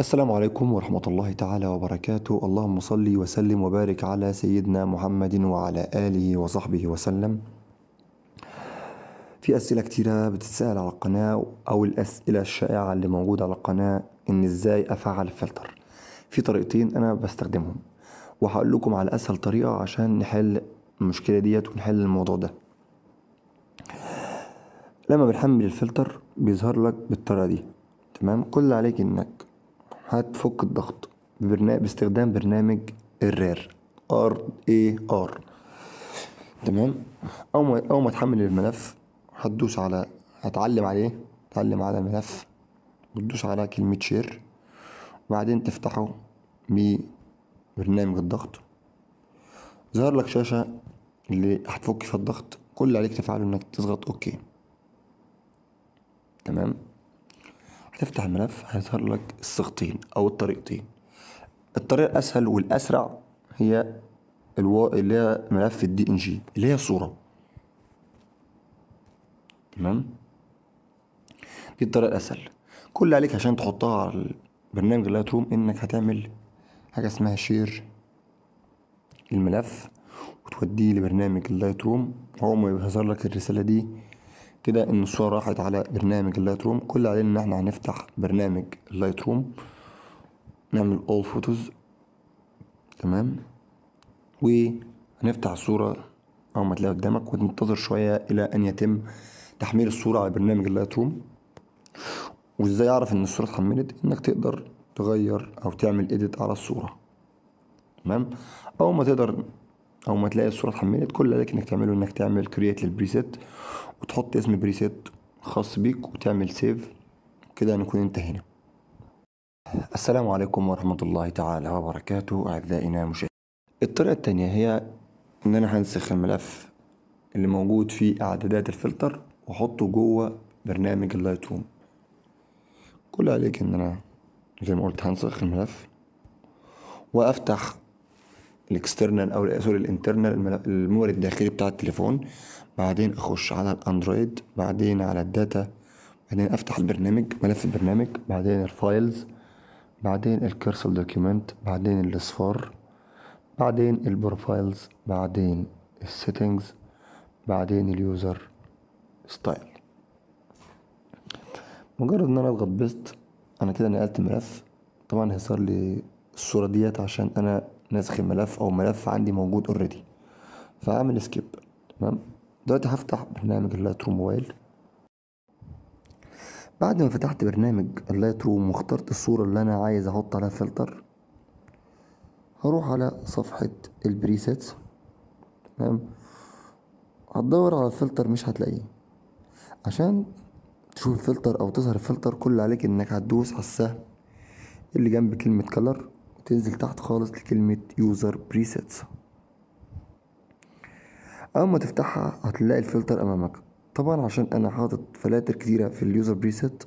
السلام عليكم ورحمة الله تعالى وبركاته اللهم صل وسلم وبارك على سيدنا محمد وعلى آله وصحبه وسلم في أسئلة كتيرة بتتسأل على القناة أو الأسئلة الشائعة اللي موجودة على القناة إن إزاي أفعل فلتر في طريقتين أنا بستخدمهم وهقول لكم على أسهل طريقة عشان نحل المشكلة ديت ونحل الموضوع ده لما بنحمل الفلتر بيظهر لك بالطريقة دي تمام كل اللي عليك إنك هتفك الضغط ببرنامج باستخدام برنامج الرير ار اي ار تمام اول ما اول ما تحمل الملف هتدوس على هتعلم عليه تعلم على الملف إيه؟ وتدوس على كلمة شير وبعدين تفتحه ببرنامج الضغط ظهر لك شاشة اللي هتفك فيها الضغط كل اللي عليك تفعله انك تضغط اوكي تمام تفتح الملف هيظهر لك الصيغتين او الطريقتين الطريقه الاسهل والاسرع هي الو... اللي هي ملف الدي ان جي اللي هي صوره تمام دي الطريقه الاسهل كل اللي عليك عشان تحطها على البرنامج اللايت روم انك هتعمل حاجه اسمها شير الملف وتوديه لبرنامج اللايت روم هو ما يظهر لك الرساله دي كده ان الصورة راحت على برنامج اللايت روم كل علينا ان احنا هنفتح برنامج اللايت روم نعمل all photos تمام وهنفتح الصورة أول ما تلاقيها قدامك وتنتظر شوية إلى أن يتم تحميل الصورة على برنامج اللايت روم وإزاي أعرف إن الصورة اتحملت إنك تقدر تغير أو تعمل إيديت على الصورة تمام أول ما تقدر او ما تلاقي الصوره اتحملت كل اللي انك تعمله انك تعمل كرييت للبريسيت وتحط اسم بريسيت خاص بيك وتعمل سيف كده نكون انتهينا السلام عليكم ورحمة الله تعالى وبركاته أعزائنا المشاهدين الطريقة التانية هي إن أنا هنسخ الملف اللي موجود في إعدادات الفلتر وأحطه جوه برنامج اللايت روم كل عليك إن أنا زي ما قلت هنسخ الملف وأفتح الاكسترنال او سوري الانترنال المورد الداخلي بتاع التليفون بعدين اخش على الاندرويد بعدين على الداتا بعدين افتح البرنامج ملف البرنامج بعدين الفايلز بعدين الكرسل دوكيومنت بعدين الاصفار بعدين البروفايلز بعدين السيتنجز بعدين اليوزر ستايل مجرد ان انا اضغط بيست انا كده نقلت ملف طبعا هيظهر لي الصورة ديت عشان انا نسخ ملف او ملف عندي موجود اوريدي فاعمل سكيب تمام دلوقتي هفتح برنامج اللايت روم موبايل بعد ما فتحت برنامج اللايت روم واخترت الصورة اللي انا عايز احط عليها فلتر هروح على صفحة البريسيتس تمام هتدور على الفلتر مش هتلاقيه عشان تشوف الفلتر او تظهر الفلتر كل عليك انك هتدوس على السهم اللي جنب كلمة كلر تنزل تحت خالص لكلمة يوزر بريسيتس ما تفتحها هتلاقي الفلتر امامك طبعا عشان انا حاطط فلاتر كتيرة في اليوزر بريسيت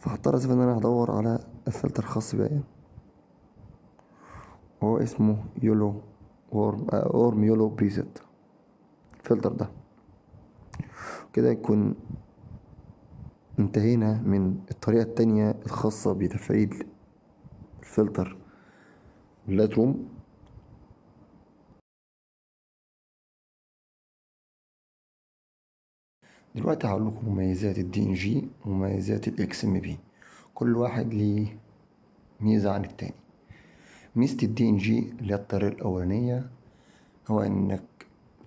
فهضطر اسف ان انا هدور على الفلتر الخاص بيا هو اسمه يولو وورم اورم يولو بريسيت الفلتر ده كده يكون انتهينا من الطريقة التانية الخاصة بتفعيل فلتر روم دلوقتي هقول لكم مميزات الدي ان جي ومميزات الاكس ام بي كل واحد ليه ميزة عن التاني ميزة الدي ان جي اللي هي الطريقة الأولانية هو إنك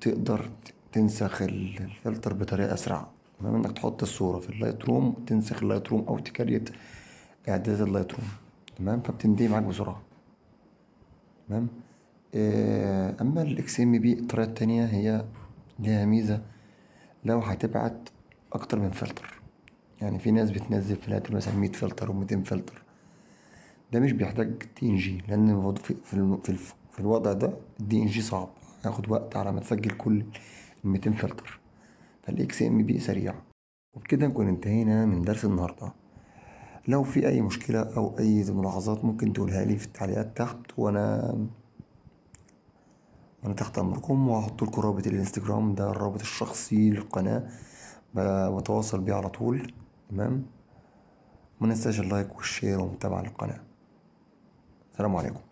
تقدر تنسخ الفلتر بطريقة أسرع تمام إنك تحط الصورة في اللايت روم تنسخ اللايت روم أو تكريت إعداد اللايت روم تمام فبتنتهي معاك بسرعه تمام آه، اما الاكس ام بي الطريقه التانية هي ليها ميزه لو هتبعت اكتر من فلتر يعني في ناس بتنزل فلاتر مثلا 100 فلتر و200 فلتر ده مش بيحتاج دي ان جي لان في, في, في الوضع ده الدي ان جي صعب هياخد وقت على ما تسجل كل ال 200 فلتر فالاكس ام بي سريع وبكده نكون انتهينا من درس النهارده لو في أي مشكلة أو أي ملاحظات ممكن تقولها لي في التعليقات تحت وأنا وأنا تحت أمركم وهحط لكم رابط الانستجرام ده الرابط الشخصي للقناة بتواصل بيه على طول تمام ومننساش اللايك والشير والمتابعة للقناة السلام عليكم